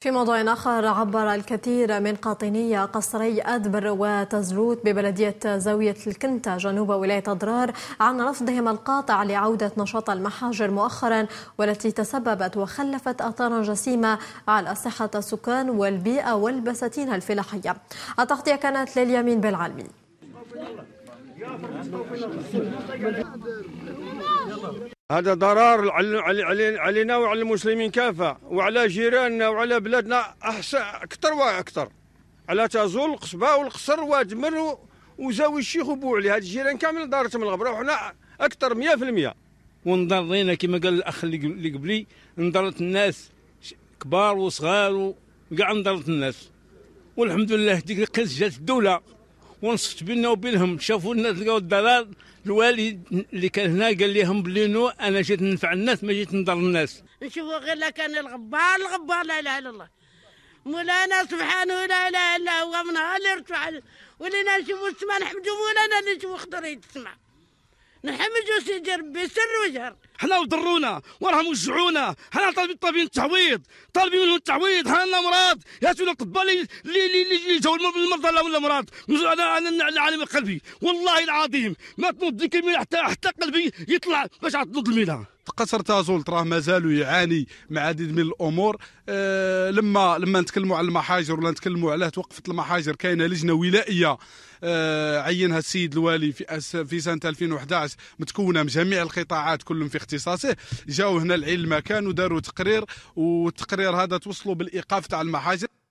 في موضوع آخر عبر الكثير من قاطني قصري أدبر وتزروت ببلدية زاوية الكنتة جنوب ولاية أضرار عن رفضهم القاطع لعودة نشاط المحاجر مؤخرا والتي تسببت وخلفت آثارا جسيمة على صحة السكان والبيئة والبساتين الفلاحية التغطية كانت لليمين بالعلمي هذا ضرر علينا وعلى المسلمين كافة وعلى جيراننا وعلى بلادنا أحسن أكثر وأكثر على تزول القصبة والقصر وادمر وزاوي الشيخ وبوعلي هاد الجيران كامل دارت من الغبرة وحنا أكثر 100% ونضرينا كما قال الأخ اللي قبلي نضرت الناس كبار وصغار وكاع نضرت الناس والحمد لله ديك القصة جات الدولة ونصفت بينا وبينهم شافوا لنا تلقاو الضرر الوالد اللي كان هنا قال لهم بلي نو انا جيت ننفع الناس ما جيت نضر الناس نشوفوا غير كان الغبار الغبار لا اله الا الله مولانا سبحانه لا اله الا هو من نهار اللي رتفع ولينا نشوفوا السماء نحمدو مولانا اللي نشوفوا خضر يتسمع نحمل جوسي ربي سر وجهر حنا وضرونا وراهم وجعونا حنا طالبين طالبين التعويض طالبين منهم التعويض حنا امراض يا سيدي الاطباء اللي اللي جاو المرضى لا ولا امراض انا انا العالم القلبي والله العظيم ما تنوض ديك حتى حتى قلبي يطلع باش عاد الميله قصر تازولت راه مازالوا يعاني مع عديد من الامور أه لما لما نتكلموا على المحاجر ولا نتكلموا على توقفت المحاجر كاينه لجنه ولائيه أه عينها السيد الوالي في أس في سنه 2011 متكونه من جميع القطاعات كلهم في اختصاصه جاوا هنا لعين المكان وداروا تقرير والتقرير هذا توصلوا بالايقاف تاع المحاجر